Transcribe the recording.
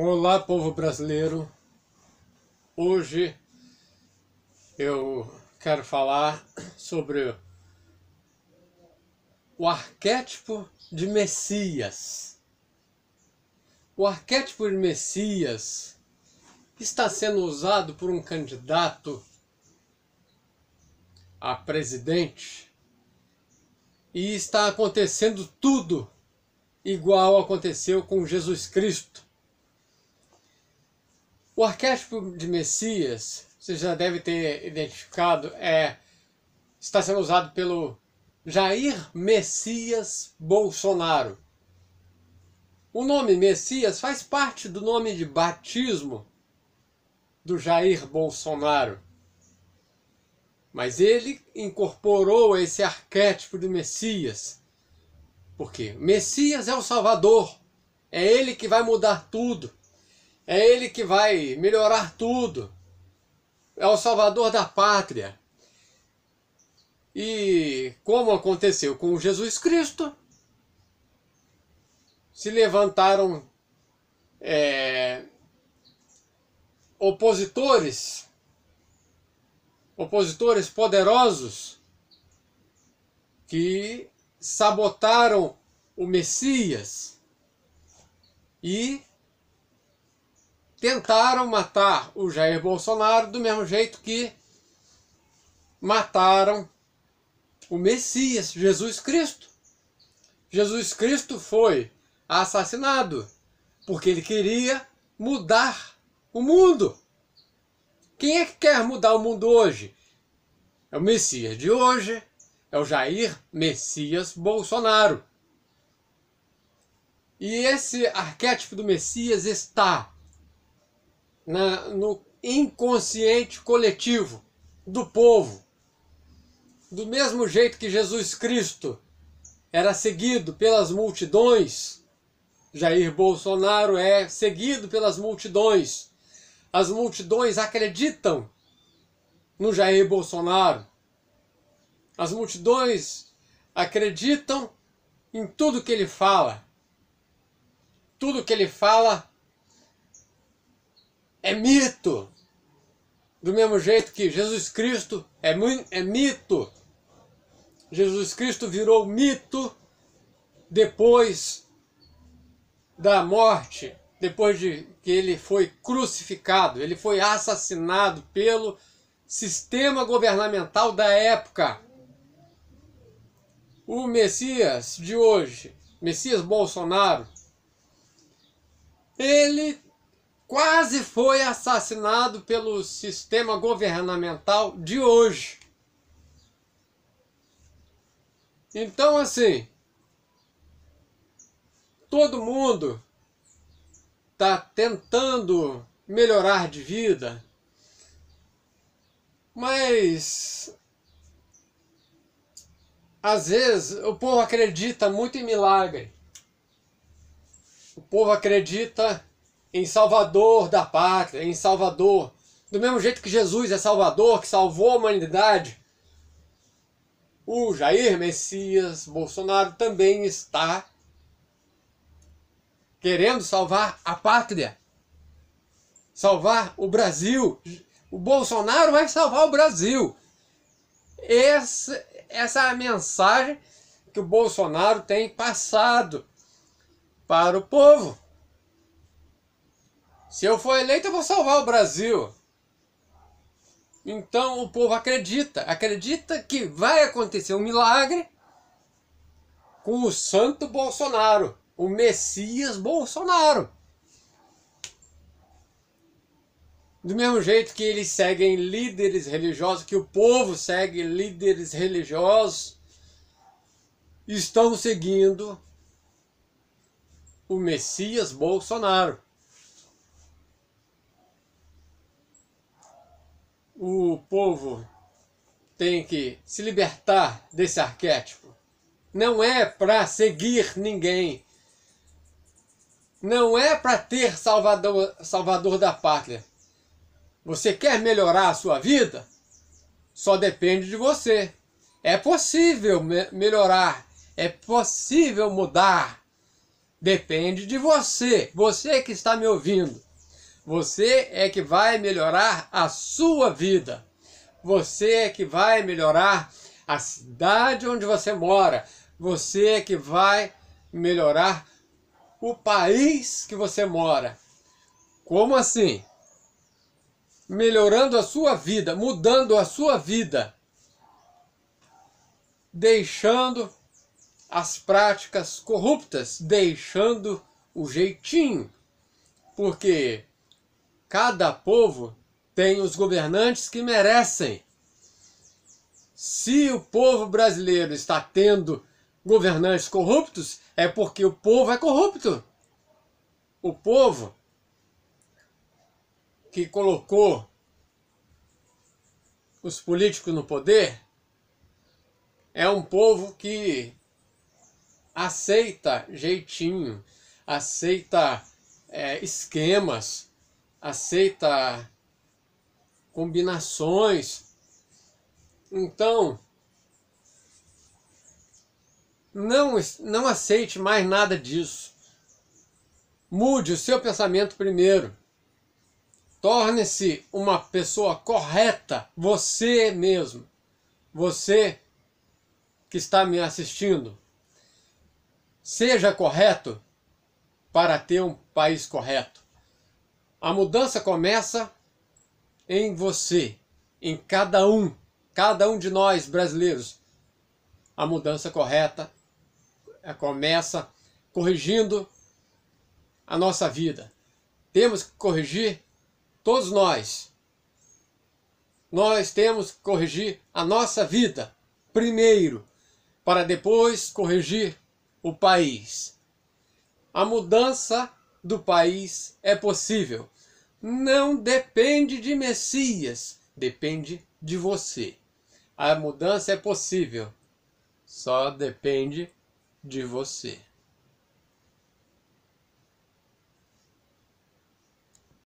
Olá, povo brasileiro. Hoje eu quero falar sobre o arquétipo de Messias. O arquétipo de Messias está sendo usado por um candidato a presidente e está acontecendo tudo igual aconteceu com Jesus Cristo o arquétipo de Messias, você já deve ter identificado, é está sendo usado pelo Jair Messias Bolsonaro. O nome Messias faz parte do nome de batismo do Jair Bolsonaro. Mas ele incorporou esse arquétipo de Messias. Porque Messias é o Salvador. É ele que vai mudar tudo. É Ele que vai melhorar tudo. É o Salvador da pátria. E como aconteceu com Jesus Cristo, se levantaram é, opositores, opositores poderosos que sabotaram o Messias e tentaram matar o Jair Bolsonaro do mesmo jeito que mataram o Messias, Jesus Cristo. Jesus Cristo foi assassinado porque ele queria mudar o mundo. Quem é que quer mudar o mundo hoje? É o Messias de hoje, é o Jair Messias Bolsonaro. E esse arquétipo do Messias está na, no inconsciente coletivo do povo. Do mesmo jeito que Jesus Cristo era seguido pelas multidões, Jair Bolsonaro é seguido pelas multidões. As multidões acreditam no Jair Bolsonaro. As multidões acreditam em tudo que ele fala. Tudo que ele fala é mito. Do mesmo jeito que Jesus Cristo é, é mito. Jesus Cristo virou mito depois da morte, depois de que ele foi crucificado, ele foi assassinado pelo sistema governamental da época. O Messias de hoje, Messias Bolsonaro, ele quase foi assassinado pelo sistema governamental de hoje. Então, assim, todo mundo está tentando melhorar de vida, mas às vezes o povo acredita muito em milagre. O povo acredita em Salvador da pátria, em Salvador. Do mesmo jeito que Jesus é Salvador, que salvou a humanidade, o Jair Messias Bolsonaro também está querendo salvar a pátria, salvar o Brasil. O Bolsonaro vai salvar o Brasil. Essa, essa é a mensagem que o Bolsonaro tem passado para o povo. Se eu for eleito, eu vou salvar o Brasil. Então o povo acredita, acredita que vai acontecer um milagre com o santo Bolsonaro, o Messias Bolsonaro. Do mesmo jeito que eles seguem líderes religiosos, que o povo segue líderes religiosos, estão seguindo o Messias Bolsonaro. o povo tem que se libertar desse arquétipo. Não é para seguir ninguém. Não é para ter salvador, salvador da pátria. Você quer melhorar a sua vida? Só depende de você. É possível me melhorar, é possível mudar. Depende de você, você que está me ouvindo. Você é que vai melhorar a sua vida. Você é que vai melhorar a cidade onde você mora. Você é que vai melhorar o país que você mora. Como assim? Melhorando a sua vida, mudando a sua vida, deixando as práticas corruptas, deixando o jeitinho. Porque Cada povo tem os governantes que merecem. Se o povo brasileiro está tendo governantes corruptos, é porque o povo é corrupto. O povo que colocou os políticos no poder é um povo que aceita jeitinho, aceita é, esquemas, aceita combinações. Então, não, não aceite mais nada disso. Mude o seu pensamento primeiro. Torne-se uma pessoa correta, você mesmo. Você que está me assistindo. Seja correto para ter um país correto. A mudança começa em você, em cada um, cada um de nós brasileiros. A mudança correta eh, começa corrigindo a nossa vida. Temos que corrigir todos nós. Nós temos que corrigir a nossa vida primeiro, para depois corrigir o país. A mudança do país é possível. Não depende de Messias, depende de você. A mudança é possível, só depende de você.